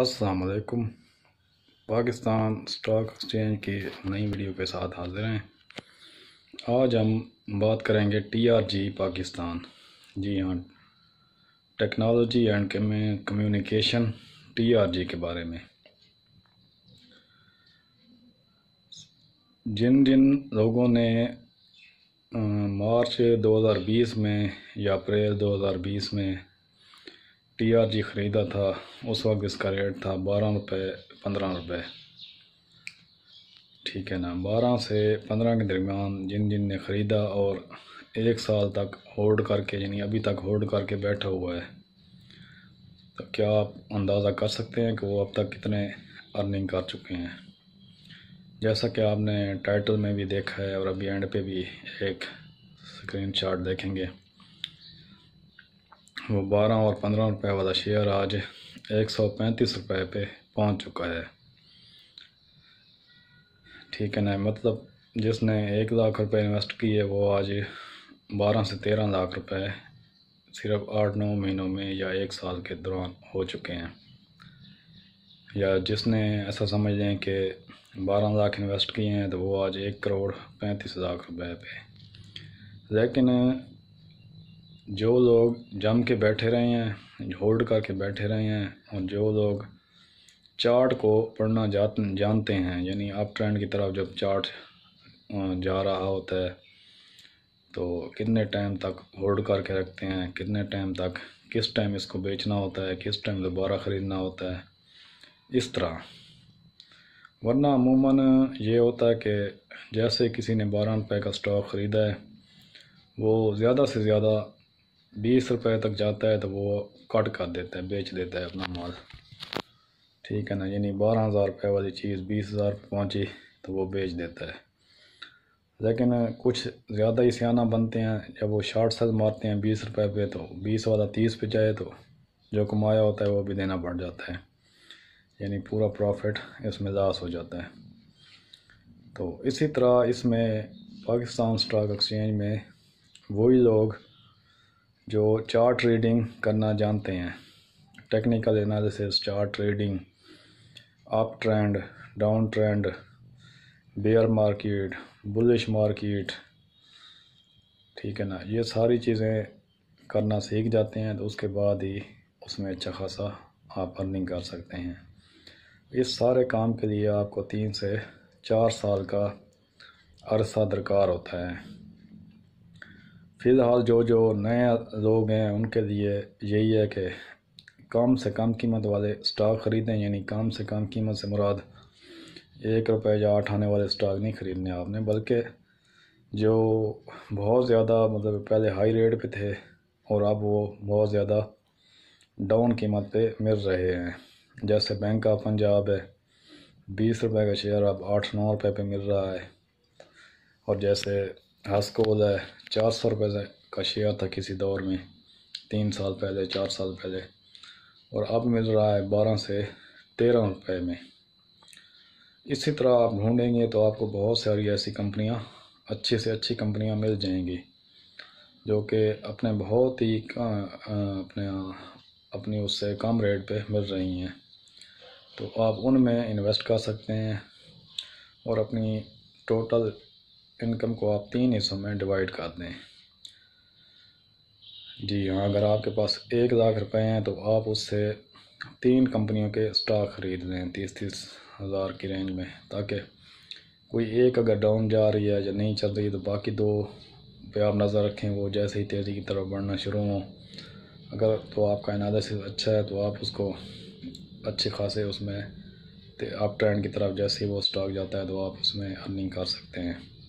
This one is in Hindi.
असलकुम पाकिस्तान स्टॉक एक्सचेंज की नई वीडियो के साथ हाजिर हैं आज हम बात करेंगे टीआरजी पाकिस्तान जी हाँ टेक्नोलॉजी एंड कम्युनिकेशन टीआरजी के बारे में जिन जिन लोगों ने मार्च 2020 में या अप्रैल 2020 में टी आर जी ख़रीदा था उस वक्त इसका रेट था बारह रुपये पंद्रह रुपये ठीक है ना बारह से पंद्रह के दरमियान जिन जिन ने ख़रीदा और एक साल तक होल्ड करके यानी अभी तक होल्ड करके बैठा हुआ है तो क्या आप अंदाज़ा कर सकते हैं कि वो अब तक कितने अर्निंग कर चुके हैं जैसा कि आपने टाइटल में भी देखा है और अभी एंड पे भी एक स्क्रीन देखेंगे वो बारह और पंद्रह रुपए वाला शेयर आज एक सौ पैंतीस रुपये पे पहुंच चुका है ठीक है ना मतलब जिसने एक लाख रुपए इन्वेस्ट किए वो आज बारह से तेरह लाख रुपए सिर्फ आठ नौ महीनों में या एक साल के दौरान हो चुके हैं या जिसने ऐसा समझ लें कि बारह लाख इन्वेस्ट किए हैं तो वो आज एक करोड़ पैंतीस लाख रुपए पे लेकिन जो लोग जम के बैठे रहे हैं होल्ड करके बैठे रहे हैं और जो लोग चार्ट को पढ़ना जात जानते हैं यानी अप ट्रेंड की तरफ जब चार्ट जा रहा होता है तो कितने टाइम तक होल्ड करके रखते हैं कितने टाइम तक किस टाइम इसको बेचना होता है किस टाइम दोबारा ख़रीदना होता है इस तरह वरना अमूमन ये होता है कि जैसे किसी ने बारह रुपये का स्टॉक ख़रीदा है वो ज़्यादा से ज़्यादा बीस रुपए तक जाता है तो वो कट कर देता है बेच देता है अपना माल ठीक है ना यानी बारह हज़ार रुपये वाली चीज़ बीस हज़ार पहुँची तो वो बेच देता है लेकिन कुछ ज़्यादा ही सियाना बनते हैं जब वो शॉर्ट सेल मारते हैं बीस रुपए पे तो बीस वाला तीस पे जाए तो जो कमाया होता है वो भी देना पड़ जाता है यानी पूरा प्रॉफिट इसमें लॉस हो जाता है तो इसी तरह इसमें पाकिस्तान स्टॉक एक्सचेंज में वही लोग जो चार्ट रीडिंग करना जानते हैं technical analysis chart reading up trend down trend bear market bullish market ठीक है ना ये सारी चीज़ें करना सीख जाते हैं तो उसके बाद ही उसमें अच्छा खासा आप अर्निंग कर सकते हैं इस सारे काम के लिए आपको तीन से चार साल का अरसा दरकार होता है फ़िलहाल जो जो नए लोग हैं उनके लिए यही है कि कम से कम कीमत वाले स्टॉक ख़रीदें यानी कम से कम कीमत से मुराद एक रुपये या आठ आने वाले स्टॉक नहीं ख़रीदने आपने बल्कि जो बहुत ज़्यादा मतलब पहले हाई रेट पे थे और अब वो बहुत ज़्यादा डाउन कीमत पे मिल रहे हैं जैसे बैंक ऑफ पंजाब है बीस रुपए का शेयर अब आठ नौ रुपए पे मिल रहा है और जैसे हास्कोल है चार सौ रुपये का शेयर था किसी दौर में तीन साल पहले चार साल पहले और अब मिल रहा है बारह से तेरह रुपये में इसी तरह आप ढूंढेंगे तो आपको बहुत सारी ऐसी कंपनियां अच्छी से अच्छी कंपनियां मिल जाएंगी जो कि अपने बहुत ही अपने अपनी उससे कम रेट पे मिल रही हैं तो आप उनमें इन्वेस्ट कर सकते हैं और अपनी टोटल इनकम को आप तीन हिस्सों में डिवाइड कर दें जी हाँ अगर आपके पास एक लाख रुपए हैं तो आप उससे तीन कंपनियों के स्टॉक ख़रीद लें तीस तीस हज़ार की रेंज में ताकि कोई एक अगर डाउन जा रही है या नहीं चल रही तो बाकी दो पे आप नज़र रखें वो जैसे ही तेज़ी की तरफ बढ़ना शुरू हो अगर तो आपका इनादा से अच्छा है तो आप उसको अच्छे खासे उसमें आप ट्रेंड की तरफ जैसे ही वो स्टॉक जाता है तो आप उसमें अर्निंग कर सकते हैं